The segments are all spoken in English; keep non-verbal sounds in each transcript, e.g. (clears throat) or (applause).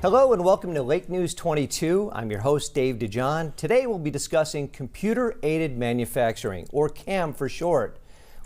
Hello and welcome to Lake News 22. I'm your host, Dave DeJohn. Today we'll be discussing computer aided manufacturing, or CAM for short.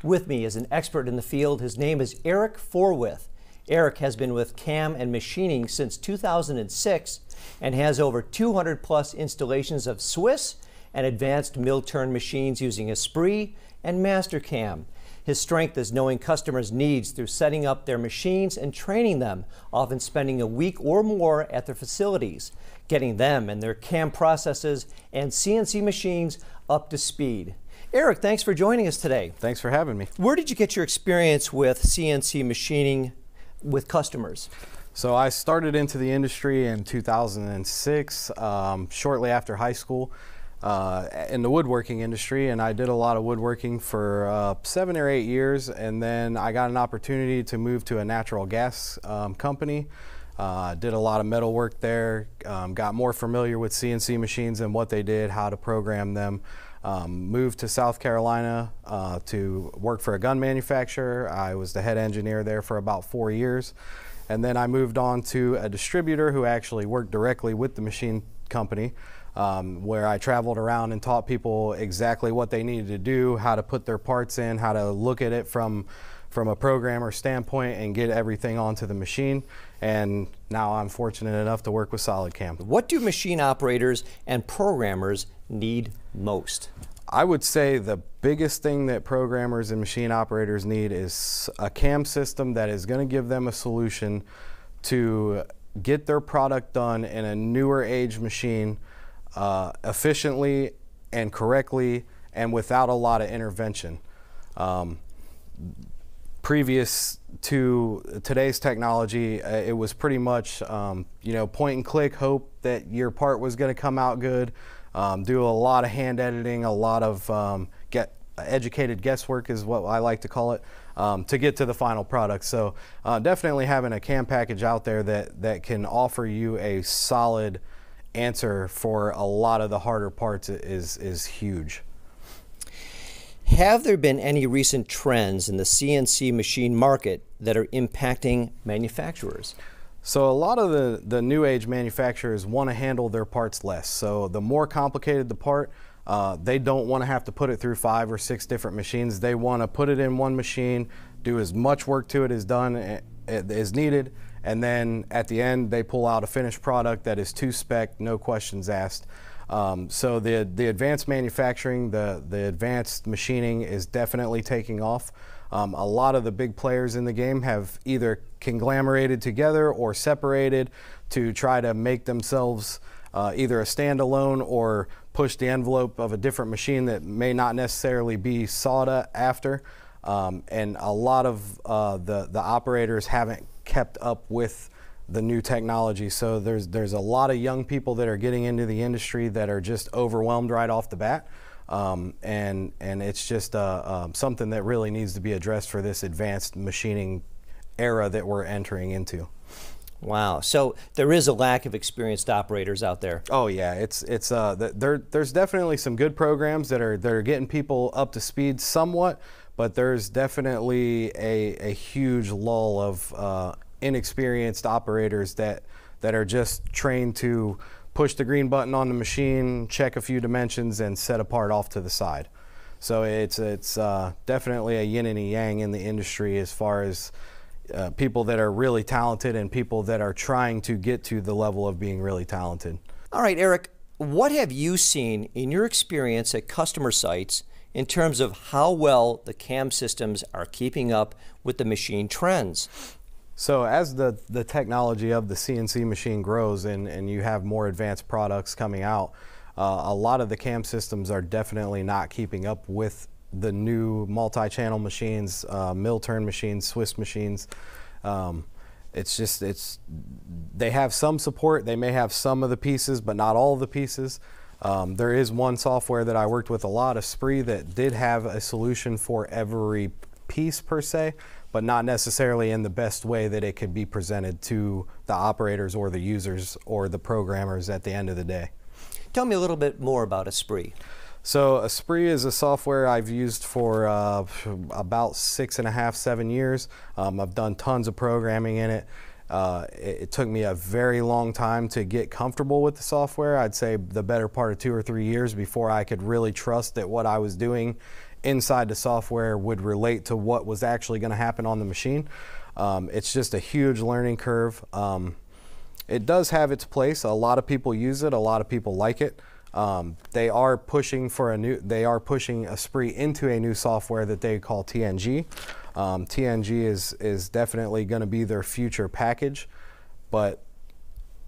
With me is an expert in the field. His name is Eric Forwith. Eric has been with CAM and machining since 2006 and has over 200 plus installations of Swiss and advanced mill turn machines using Esprit and Mastercam. His strength is knowing customers' needs through setting up their machines and training them, often spending a week or more at their facilities, getting them and their CAM processes and CNC machines up to speed. Eric, thanks for joining us today. Thanks for having me. Where did you get your experience with CNC machining with customers? So I started into the industry in 2006, um, shortly after high school uh, in the woodworking industry, and I did a lot of woodworking for uh, seven or eight years, and then I got an opportunity to move to a natural gas um, company. Uh, did a lot of metal work there, um, got more familiar with CNC machines and what they did, how to program them. Um, moved to South Carolina uh, to work for a gun manufacturer. I was the head engineer there for about four years. And then I moved on to a distributor who actually worked directly with the machine company um, where I traveled around and taught people exactly what they needed to do, how to put their parts in, how to look at it from from a programmer standpoint and get everything onto the machine. And now I'm fortunate enough to work with SolidCam. What do machine operators and programmers need most? I would say the biggest thing that programmers and machine operators need is a CAM system that is going to give them a solution to get their product done in a newer age machine uh, efficiently and correctly and without a lot of intervention. Um, previous to today's technology, uh, it was pretty much um, you know point and click, hope that your part was going to come out good. Um, do a lot of hand editing, a lot of um, get educated guesswork is what I like to call it um, to get to the final product. So uh, definitely having a CAM package out there that that can offer you a solid answer for a lot of the harder parts is is huge. Have there been any recent trends in the CNC machine market that are impacting manufacturers? So a lot of the, the new age manufacturers want to handle their parts less. So the more complicated the part, uh, they don't want to have to put it through five or six different machines. They want to put it in one machine, do as much work to it as done eh, eh, as needed, and then at the end, they pull out a finished product that is two spec, no questions asked. Um, so the the advanced manufacturing, the the advanced machining is definitely taking off. Um, a lot of the big players in the game have either conglomerated together or separated to try to make themselves uh, either a standalone or push the envelope of a different machine that may not necessarily be sought after. Um, and a lot of uh, the the operators haven't kept up with the new technology. So there's there's a lot of young people that are getting into the industry that are just overwhelmed right off the bat, um, and and it's just uh, um, something that really needs to be addressed for this advanced machining era that we're entering into. Wow. So there is a lack of experienced operators out there. Oh yeah, it's it's uh, there there's definitely some good programs that are that are getting people up to speed somewhat but there's definitely a, a huge lull of uh, inexperienced operators that that are just trained to push the green button on the machine, check a few dimensions, and set a part off to the side. So it's it's uh, definitely a yin and a yang in the industry as far as uh, people that are really talented and people that are trying to get to the level of being really talented. All right, Eric, what have you seen in your experience at customer sites in terms of how well the CAM systems are keeping up with the machine trends. So as the, the technology of the CNC machine grows and, and you have more advanced products coming out, uh, a lot of the CAM systems are definitely not keeping up with the new multi-channel machines, uh, mill turn machines, Swiss machines. Um, it's just, it's, they have some support. They may have some of the pieces, but not all of the pieces. Um, there is one software that I worked with a lot, Esprit, that did have a solution for every piece per se, but not necessarily in the best way that it could be presented to the operators or the users or the programmers at the end of the day. Tell me a little bit more about Esprit. So Esprit is a software I've used for uh, about six and a half, seven years. Um, I've done tons of programming in it. Uh, it, it, took me a very long time to get comfortable with the software. I'd say the better part of two or three years before I could really trust that what I was doing inside the software would relate to what was actually going to happen on the machine. Um, it's just a huge learning curve. Um, it does have its place. A lot of people use it. A lot of people like it. Um, they are pushing for a new. They are pushing Esprit into a new software that they call TNG. Um, TNG is is definitely going to be their future package, but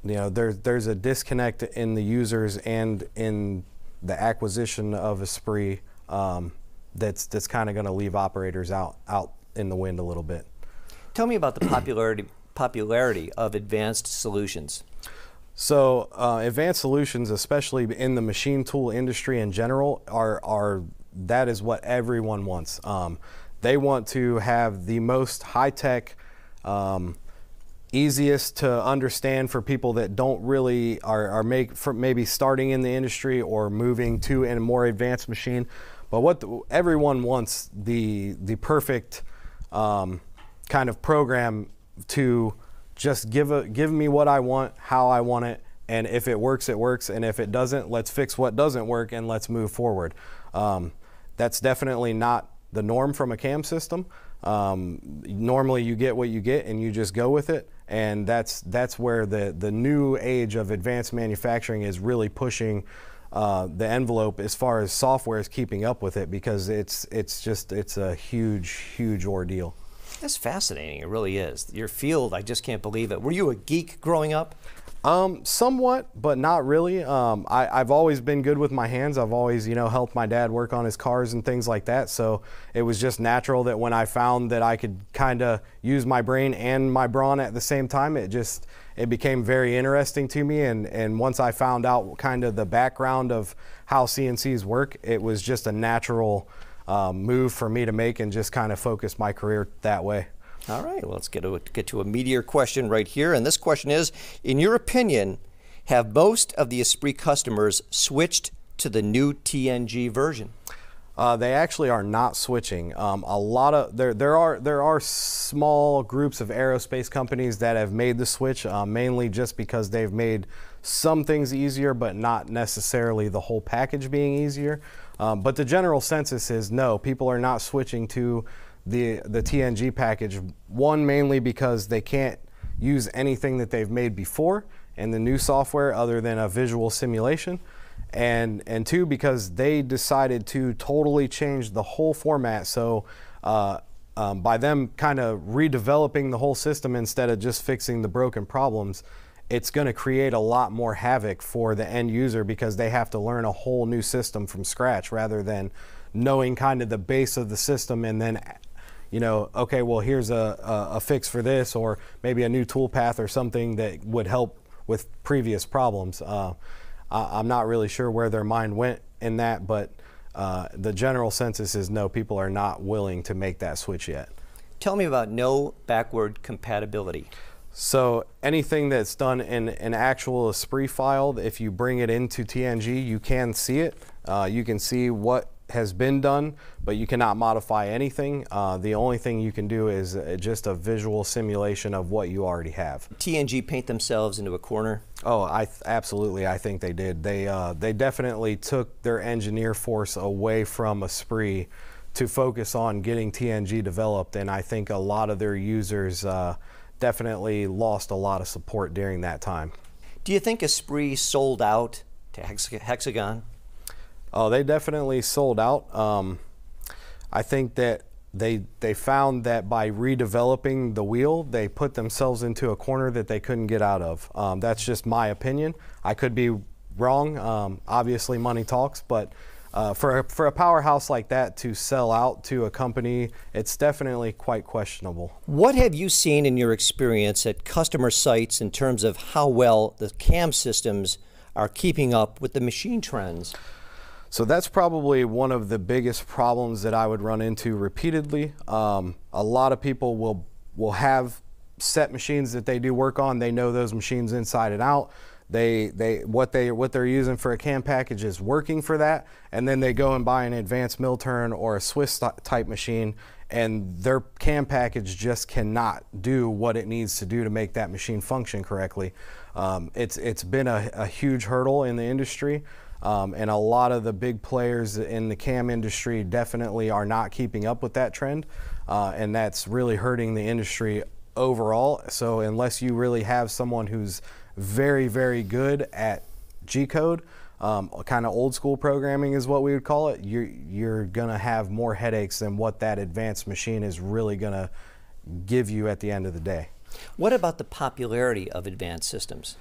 you know there's there's a disconnect in the users and in the acquisition of Esprit um, that's that's kind of going to leave operators out out in the wind a little bit. Tell me about the popularity popularity of advanced solutions. So uh, advanced solutions, especially in the machine tool industry in general, are are that is what everyone wants. Um, they want to have the most high tech, um, easiest to understand for people that don't really are, are make for maybe starting in the industry or moving to a more advanced machine. But what the, everyone wants the the perfect um, kind of program to just give a, give me what I want, how I want it, and if it works, it works, and if it doesn't, let's fix what doesn't work and let's move forward. Um, that's definitely not the norm from a cam system. Um, normally, you get what you get, and you just go with it. And that's that's where the the new age of advanced manufacturing is really pushing. Uh, the envelope as far as software is keeping up with it because it's it's just it's a huge huge ordeal. That's fascinating. It really is. Your field, I just can't believe it. Were you a geek growing up? Um, somewhat, but not really. Um, I, have always been good with my hands. I've always, you know, helped my dad work on his cars and things like that. So it was just natural that when I found that I could kind of use my brain and my brawn at the same time, it just it became very interesting to me. And and once I found out kind of the background of how CNCs work, it was just a natural um, move for me to make and just kind of focus my career that way. All right, well, let's get to, a, get to a meteor question right here. And this question is In your opinion, have most of the Esprit customers switched to the new TNG version? Uh, they actually are not switching. Um, a lot of there, there are there are small groups of aerospace companies that have made the switch, uh, mainly just because they've made some things easier, but not necessarily the whole package being easier. Um, but the general census is no, people are not switching to the the TNG package. One mainly because they can't use anything that they've made before in the new software other than a visual simulation, and and two because they decided to totally change the whole format. So. Uh, um, by them kind of redeveloping the whole system instead of just fixing the broken problems, it's going to create a lot more havoc for the end user because they have to learn a whole new system from scratch rather than knowing kind of the base of the system and then you know, okay, well, here's a, a, a fix for this, or maybe a new tool path or something that would help with previous problems. Uh, I, am not really sure where their mind went in that, but uh, the general census is no, people are not willing to make that switch yet. Tell me about no backward compatibility. So anything that's done in an actual Esprit file, if you bring it into TNG, you can see it. Uh, you can see what has been done, but you cannot modify anything. Uh, the only thing you can do is uh, just a visual simulation of what you already have. TNG paint themselves into a corner. Oh, I th- absolutely. I think they did. They uh, they definitely took their engineer force away from Esprit to focus on getting TNG developed, and I think a lot of their users uh, definitely lost a lot of support during that time. Do you think Esprit sold out to Hex- Hexagon? Oh, they definitely sold out. Um, I think that they they found that by redeveloping the wheel, they put themselves into a corner that they couldn't get out of. Um, that's just my opinion. I could be wrong. Um, obviously, money talks, but. Uh, for, a, for a powerhouse like that to sell out to a company, it's definitely quite questionable. What have you seen in your experience at customer sites in terms of how well the cam systems are keeping up with the machine trends? So that's probably one of the biggest problems that I would run into repeatedly. Um, a lot of people will will have set machines that they do work on. They know those machines inside and out. They they what they what they're using for a CAM package is working for that, and then they go and buy an advanced mill turn or a Swiss type machine, and their CAM package just cannot do what it needs to do to make that machine function correctly. Um, it's it's been a, a huge hurdle in the industry. Um, and a lot of the big players in the cam industry definitely are not keeping up with that trend. Uh, and that's really hurting the industry overall. So, unless you really have someone who's very, very good at G code, um, kind of old school programming is what we would call it, you're, you're going to have more headaches than what that advanced machine is really going to give you at the end of the day. What about the popularity of advanced systems?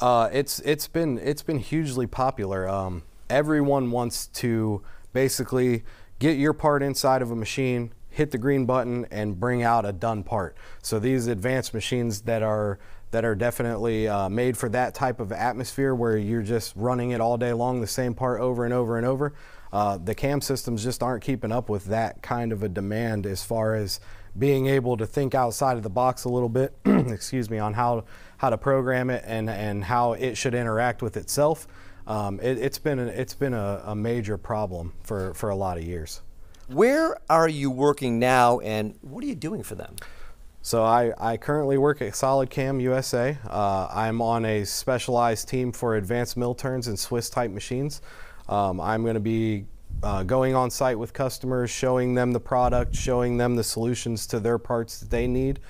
Uh, it's it's been it's been hugely popular. Um, everyone wants to basically get your part inside of a machine, hit the green button, and bring out a done part. So these advanced machines that are that are definitely uh, made for that type of atmosphere where you're just running it all day long, the same part over and over and over. Uh, the cam systems just aren't keeping up with that kind of a demand as far as being able to think outside of the box a little bit (clears throat) excuse me on how how to program it and, and how it should interact with itself. Um, it, has been, it's been a, a major problem for, for a lot of years. Where are you working now and what are you doing for them? So I, I currently work at Solid Cam USA. Uh, I'm on a specialized team for advanced mill turns and Swiss type machines. Um, I'm going to be uh, going on site with customers, showing them the product, showing them the solutions to their parts that they need,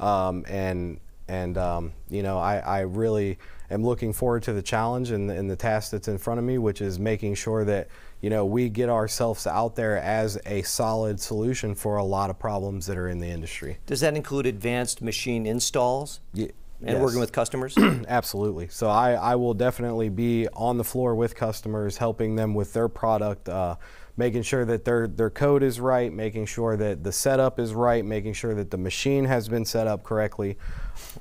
um, and and um, you know, I, I, really am looking forward to the challenge and, and the task that's in front of me, which is making sure that you know we get ourselves out there as a solid solution for a lot of problems that are in the industry. Does that include advanced machine installs? Yeah and yes. working with customers? (clears throat) Absolutely. So I, I will definitely be on the floor with customers, helping them with their product, uh, making sure that their, their code is right, making sure that the setup is right, making sure that the machine has been set up correctly.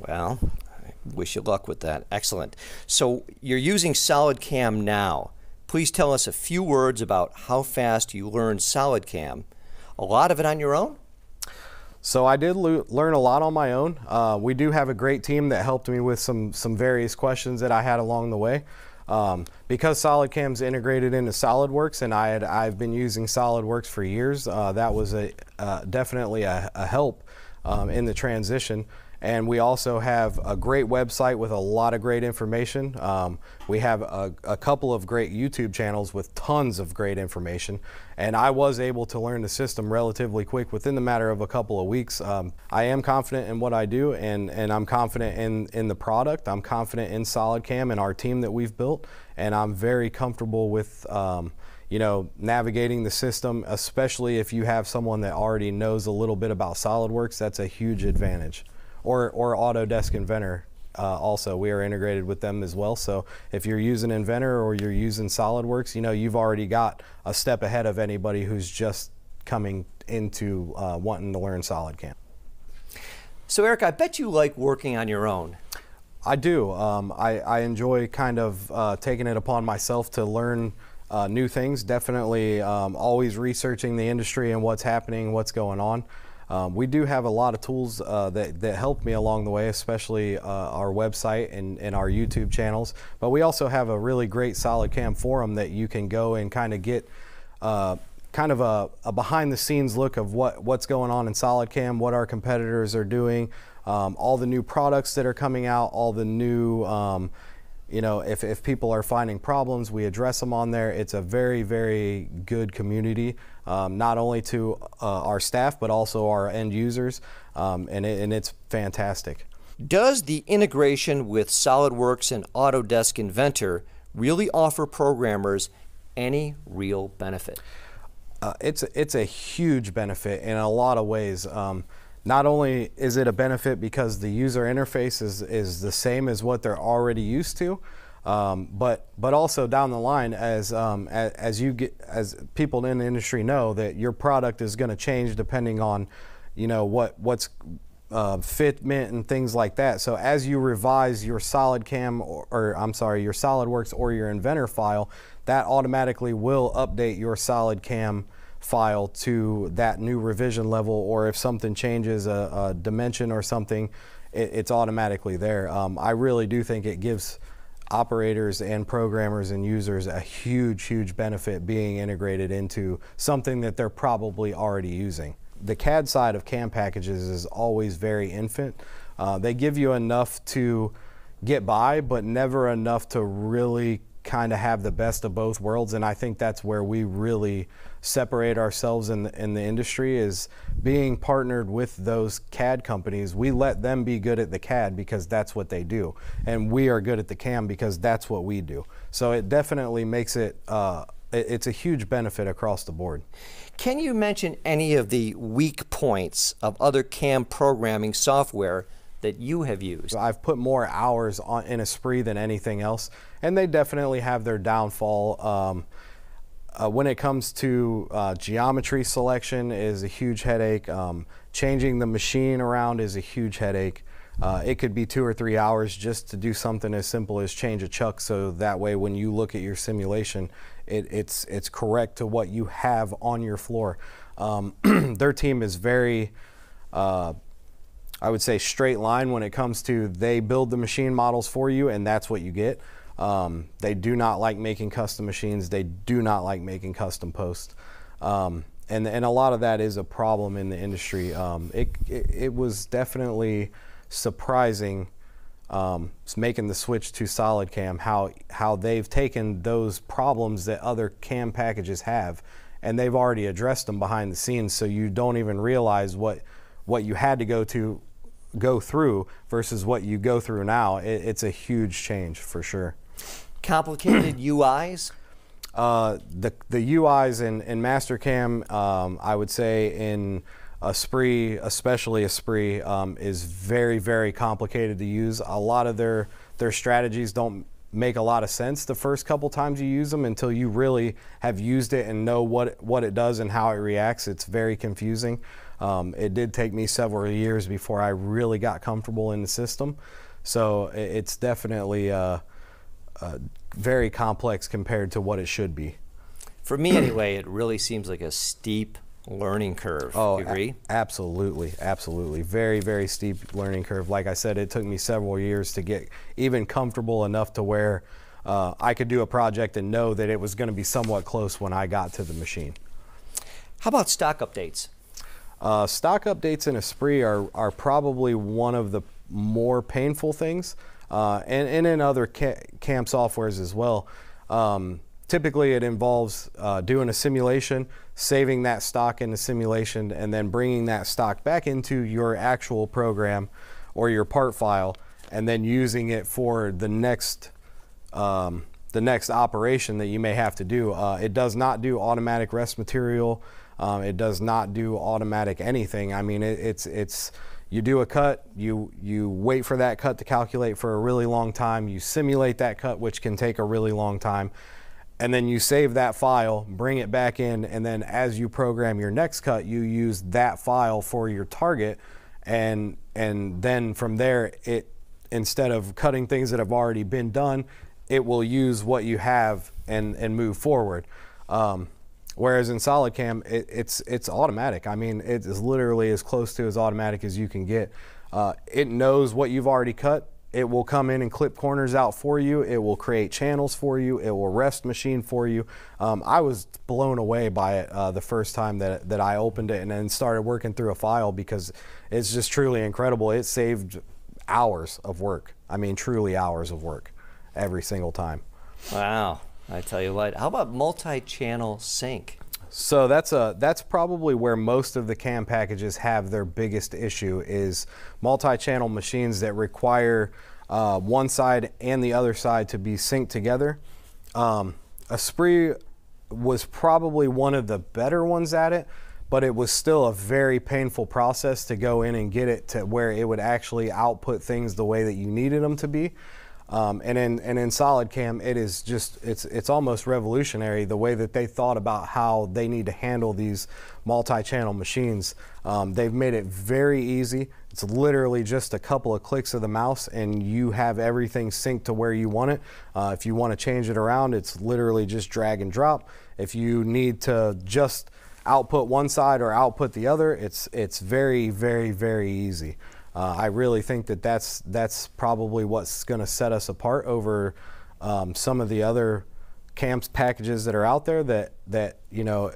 Well, I wish you luck with that. Excellent. So you're using SolidCam now. Please tell us a few words about how fast you learned SolidCam. A lot of it on your own? So I did learn a lot on my own. Uh, we do have a great team that helped me with some some various questions that I had along the way. Um, because SolidCam's integrated into SolidWorks, and I had, I've been using SolidWorks for years, uh, that was a, uh, definitely a, a help um, in the transition. And we also have a great website with a lot of great information. Um, we have a, a, couple of great YouTube channels with tons of great information. And I was able to learn the system relatively quick within the matter of a couple of weeks. Um, I am confident in what I do and, and I'm confident in, in the product. I'm confident in SolidCam and our team that we've built. And I'm very comfortable with um, you know, navigating the system, especially if you have someone that already knows a little bit about SolidWorks, that's a huge advantage or, or Autodesk Inventor. Uh, also, we are integrated with them as well. So if you're using Inventor or you're using SolidWorks, you know you've already got a step ahead of anybody who's just coming into uh, wanting to learn SolidCAM. So Eric, I bet you like working on your own. I do. Um, I, I, enjoy kind of uh, taking it upon myself to learn uh, new things. Definitely um, always researching the industry and what's happening, what's going on. Um, we do have a lot of tools uh, that, that help me along the way, especially uh, our website and, and our YouTube channels. But we also have a really great solid cam forum that you can go and kind of get uh, kind of a, a, behind the scenes look of what, what's going on in solid cam, what our competitors are doing, um, all the new products that are coming out, all the new. Um, you know, if, if people are finding problems, we address them on there. It's a very, very good community um, not only to uh, our staff but also our end users, um, and, it, and it's fantastic. Does the integration with SolidWorks and Autodesk Inventor really offer programmers any real benefit? Uh, it's it's a huge benefit in a lot of ways. Um, not only is it a benefit because the user interface is, is the same as what they're already used to, um, but but also down the line, as, um, as, as you get as people in the industry know that your product is going to change depending on, you know what what's uh, fitment and things like that. So as you revise your solid cam or, or, I'm sorry, your SolidWorks or your Inventor file, that automatically will update your solid cam file to that new revision level or if something changes a, a dimension or something, it, it's automatically there. Um, I really do think it gives operators and programmers and users a huge, huge benefit being integrated into something that they're probably already using. The CAD side of CAM packages is always very infant. Uh, they give you enough to get by, but never enough to really kind of have the best of both worlds and i think that's where we really separate ourselves in the, in the industry is being partnered with those cad companies we let them be good at the cad because that's what they do and we are good at the cam because that's what we do so it definitely makes it uh, it's a huge benefit across the board. Can you mention any of the weak points of other CAM programming software that you have used? I've put more hours on, in a spree than anything else and they definitely have their downfall. Um, uh, when it comes to uh, geometry selection is a huge headache. Um, changing the machine around is a huge headache. Uh, it could be two or three hours just to do something as simple as change a chuck so that way when you look at your simulation, it, it's, it's correct to what you have on your floor. Um, (clears throat) their team is very, uh, I would say, straight line when it comes to they build the machine models for you and that's what you get. Um, they do not like making custom machines. They do not like making custom posts. Um, and, and a lot of that is a problem in the industry. Um, it, it, it, was definitely surprising um, making the switch to solid cam how, how they've taken those problems that other cam packages have and they've already addressed them behind the scenes so you don't even realize what, what you had to go to go through versus what you go through now, it, it's a huge change for sure complicated (clears throat) UIs? Uh, the, the UIs in, in Mastercam, um, I would say in Esprit, especially Esprit, um, is very, very complicated to use. A lot of their, their strategies don't make a lot of sense the first couple times you use them until you really have used it and know what, what it does and how it reacts. It's very confusing. Um, it did take me several years before I really got comfortable in the system. So it's definitely. Uh, uh, very complex compared to what it should be. For me, anyway, it really seems like a steep learning curve. Oh, you agree? absolutely, absolutely. Very, very steep learning curve. Like I said, it took me several years to get even comfortable enough to where uh, I could do a project and know that it was going to be somewhat close when I got to the machine. How about stock updates? Uh, stock updates in Esprit are, are probably one of the more painful things uh, and, and in other ca- CAM softwares as well. Um, typically, it involves uh, doing a simulation, saving that stock in the simulation, and then bringing that stock back into your actual program or your part file, and then using it for the next. Um, the next operation that you may have to do. Uh, it does not do automatic rest material. Um, it does not do automatic anything. I mean, it, it's it's you do a cut, you, you wait for that cut to calculate for a really long time, you simulate that cut, which can take a really long time, and then you save that file, bring it back in, and then as you program your next cut, you use that file for your target, and, and then from there, it instead of cutting things that have already been done, it will use what you have and, and move forward. Um, Whereas in solid cam, it, it's it's automatic. I mean, it is literally as close to as automatic as you can get. Uh, it knows what you've already cut. It will come in and clip corners out for you. It will create channels for you. It will rest machine for you. Um, I was blown away by it uh, the first time that, that I opened it and then started working through a file because it's just truly incredible. It saved hours of work. I mean, truly hours of work every single time. Wow. I tell you what, how about multi-channel sync? So that's a that's probably where most of the CAM packages have their biggest issue is multi-channel machines that require uh, one side and the other side to be synced together. Um, Esprit was probably one of the better ones at it, but it was still a very painful process to go in and get it to where it would actually output things the way that you needed them to be. Um, and in and in solid cam, it is just it's it's almost revolutionary the way that they thought about how they need to handle these multi-channel machines. Um, they've made it very easy. It's literally just a couple of clicks of the mouse, and you have everything synced to where you want it. Uh, if you want to change it around, it's literally just drag and drop. If you need to just output one side or output the other, it's it's very very very easy. Uh, I really think that that's that's probably what's going to set us apart over um, some of the other camps packages that are out there. That that you know,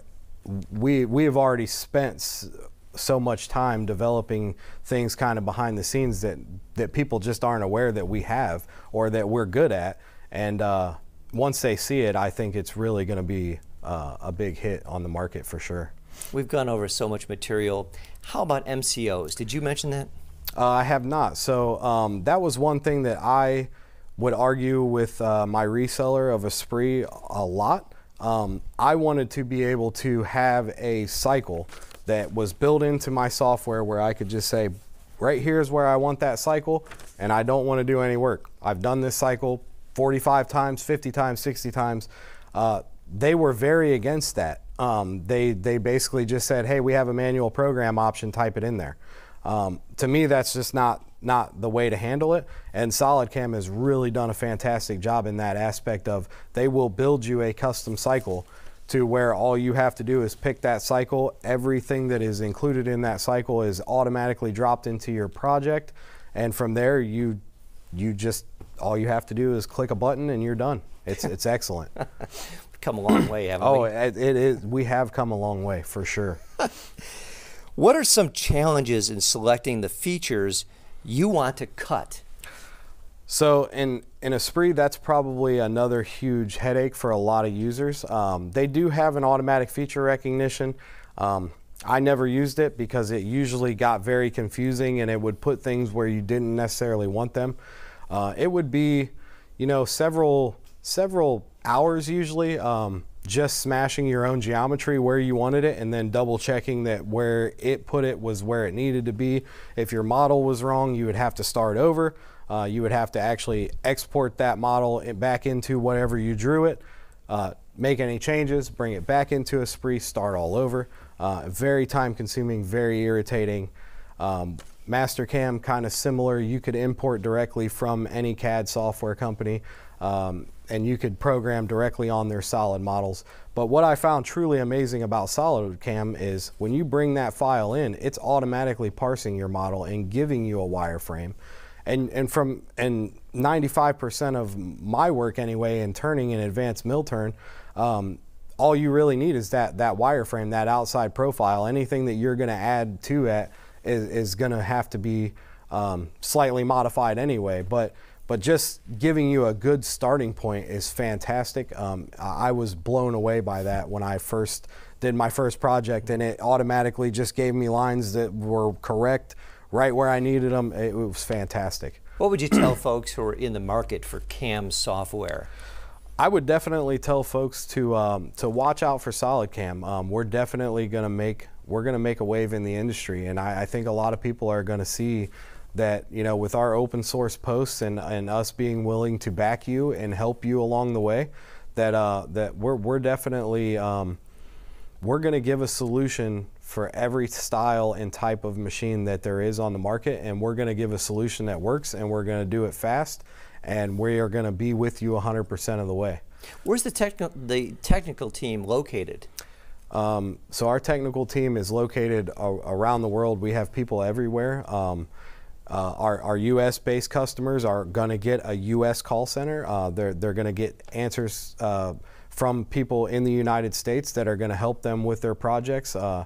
we we have already spent so much time developing things kind of behind the scenes that that people just aren't aware that we have or that we're good at. And uh, once they see it, I think it's really going to be uh, a big hit on the market for sure. We've gone over so much material. How about MCOs? Did you mention that? Uh, I have not. So um, that was one thing that I would argue with uh, my reseller of Esprit a lot. Um, I wanted to be able to have a cycle that was built into my software where I could just say, right here is where I want that cycle, and I don't want to do any work. I've done this cycle 45 times, 50 times, 60 times. Uh, they were very against that. Um, they, they basically just said, hey, we have a manual program option, type it in there. Um, to me, that's just not not the way to handle it. And Solid Cam has really done a fantastic job in that aspect of they will build you a custom cycle to where all you have to do is pick that cycle. Everything that is included in that cycle is automatically dropped into your project, and from there you you just all you have to do is click a button and you're done. It's (laughs) it's excellent. come a long way, haven't oh, we? Oh, it, it is. We have come a long way for sure. (laughs) What are some challenges in selecting the features you want to cut? So in in Esprit, that's probably another huge headache for a lot of users. Um, they do have an automatic feature recognition. Um, I never used it because it usually got very confusing and it would put things where you didn't necessarily want them. Uh, it would be, you know, several several hours usually. Um, just smashing your own geometry where you wanted it and then double checking that where it put it was where it needed to be. If your model was wrong, you would have to start over. Uh, you would have to actually export that model back into whatever you drew it, uh, make any changes, bring it back into spree, start all over. Uh, very time consuming, very irritating. Um, Mastercam, kind of similar. You could import directly from any CAD software company. Um, and you could program directly on their solid models. But what I found truly amazing about SolidCAM is when you bring that file in, it's automatically parsing your model and giving you a wireframe. And, and from and 95% of my work anyway in turning an advanced mill turn, um, all you really need is that that wireframe, that outside profile. Anything that you're going to add to it is, is going to have to be um, slightly modified anyway. But but just giving you a good starting point is fantastic. Um, I was blown away by that when I first did my first project, and it automatically just gave me lines that were correct right where I needed them. It was fantastic. What would you tell folks who are in the market for CAM software? I would definitely tell folks to um, to watch out for solid cam. Um, we're definitely going to make we're going to make a wave in the industry, and I, I think a lot of people are going to see that you know with our open source posts and, and us being willing to back you and help you along the way that uh, that we're, we're definitely um, we're going to give a solution for every style and type of machine that there is on the market and we're going to give a solution that works and we're going to do it fast and we are going to be with you 100% of the way where's the technical the technical team located um, so our technical team is located around the world we have people everywhere um, uh, our, our U.S. based customers are going to get a U.S. call center. Uh, they're they're going to get answers uh, from people in the United States that are going to help them with their projects. Uh,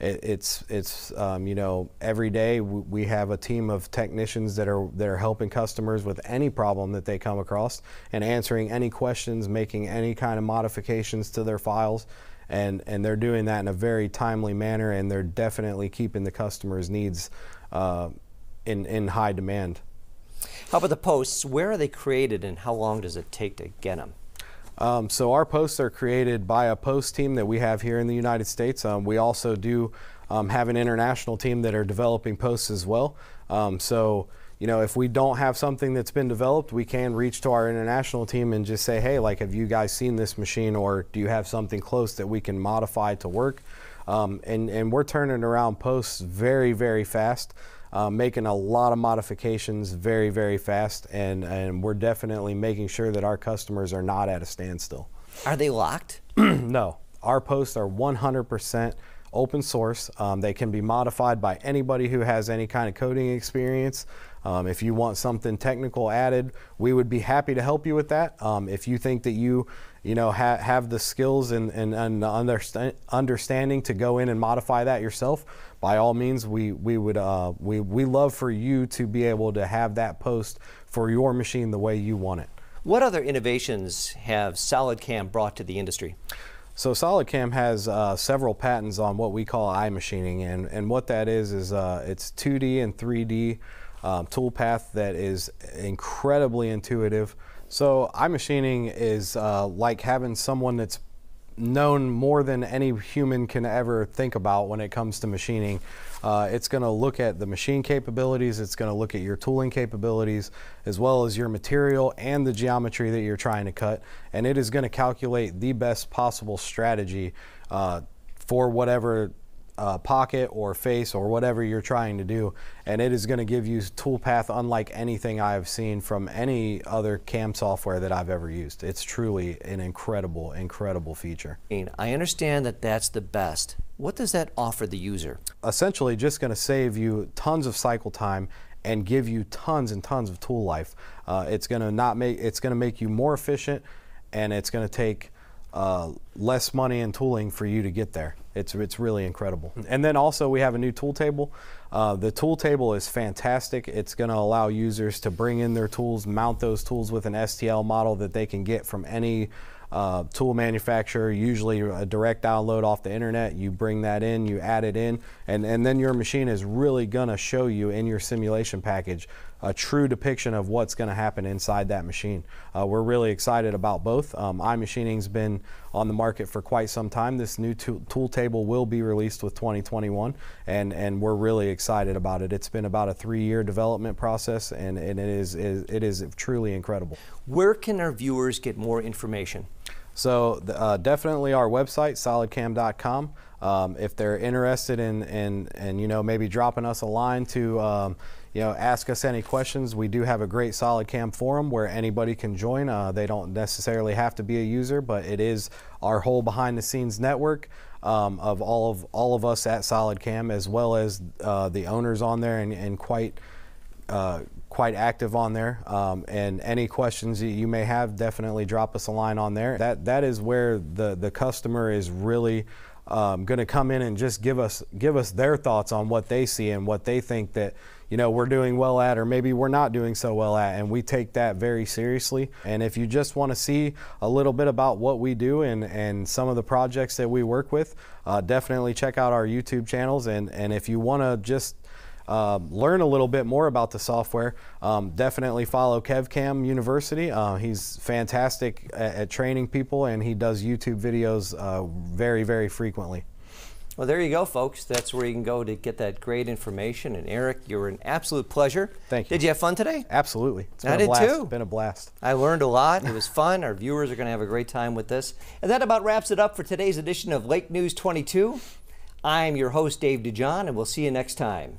it, it's it's um, you know every day we have a team of technicians that are that are helping customers with any problem that they come across and answering any questions, making any kind of modifications to their files and and they're doing that in a very timely manner, and they're definitely keeping the customer's needs uh, in, in high demand. How about the posts? Where are they created and how long does it take to get them? Um, so our posts are created by a post team that we have here in the United States. Um, we also do um, have an international team that are developing posts as well. Um, so you know, if we don't have something that's been developed, we can reach to our international team and just say, hey, like, have you guys seen this machine or do you have something close that we can modify to work? Um, and, and we're turning around posts very, very fast uh, making a lot of modifications very, very fast, and, and we're definitely making sure that our customers are not at a standstill. Are they locked? (clears throat) no. Our posts are 100% open source. Um, they can be modified by anybody who has any kind of coding experience. Um, if you want something technical added, we would be happy to help you with that. Um, if you think that you, you know, ha have the skills and, and, and understanding to go in and modify that yourself, by all means, we, we would uh, we, we love for you to be able to have that post for your machine the way you want it. What other innovations have SolidCam brought to the industry? So SolidCam has uh, several patents on what we call eye machining, and, and what that is is uh, it's 2D and 3D um, toolpath that is incredibly intuitive. So eye machining is uh, like having someone that's known more than any human can ever think about when it comes to machining. Uh, it's going to look at the machine capabilities, it's going to look at your tooling capabilities, as well as your material and the geometry that you're trying to cut, and it is going to calculate the best possible strategy uh, for whatever uh, pocket or face or whatever you're trying to do. And it is going to give you toolpath unlike anything I've seen from any other CAM software that I've ever used. It's truly an incredible, incredible feature. I understand that that's the best. What does that offer the user? Essentially, just going to save you tons of cycle time and give you tons and tons of tool life. Uh, it's going to not make it's going to make you more efficient, and it's going to take uh, less money and tooling for you to get there. It's it's really incredible. Hmm. And then also we have a new tool table. Uh, the tool table is fantastic. It's going to allow users to bring in their tools, mount those tools with an STL model that they can get from any uh, tool manufacturer, usually a direct download off the internet. You bring that in, you add it in, and, and then your machine is really going to show you in your simulation package a true depiction of what's going to happen inside that machine. Uh, we're really excited about both. Um, iMachining's been on the market for quite some time. This new tool, tool table will be released with 2021, and, and we're really excited about it. It's been about a three-year development process, and, and it, is, it is truly incredible. Where can our viewers get more information? So uh, definitely our website, solidcam.com. Um, if they're interested in, in, in, you know, maybe dropping us a line to, um, you know, ask us any questions. We do have a great Solid Cam forum where anybody can join. Uh, they don't necessarily have to be a user, but it is our whole behind-the-scenes network. Um, of all of all of us at Solid Cam, as well as uh, the owners on there, and, and quite uh, quite active on there. Um, and any questions you may have, definitely drop us a line on there. That that is where the the customer is really um, going to come in and just give us give us their thoughts on what they see and what they think that you know we're doing well at or maybe we're not doing so well at and we take that very seriously and if you just want to see a little bit about what we do and and some of the projects that we work with uh, definitely check out our youtube channels and and if you want to just um, learn a little bit more about the software, um, definitely follow KevCam University. Uh, he's fantastic at, at, training people and he does YouTube videos uh, very, very frequently. Well, there you go, folks. That's where you can go to get that great information. And Eric, you are an absolute pleasure. Thank you. Did you have fun today? Absolutely. It's been I a did blast. too. It's been a blast. I learned a lot. It was fun. Our viewers are going to have a great time with this. And that about wraps it up for today's edition of Lake News 22. I'm your host, Dave DeJohn, and we'll see you next time.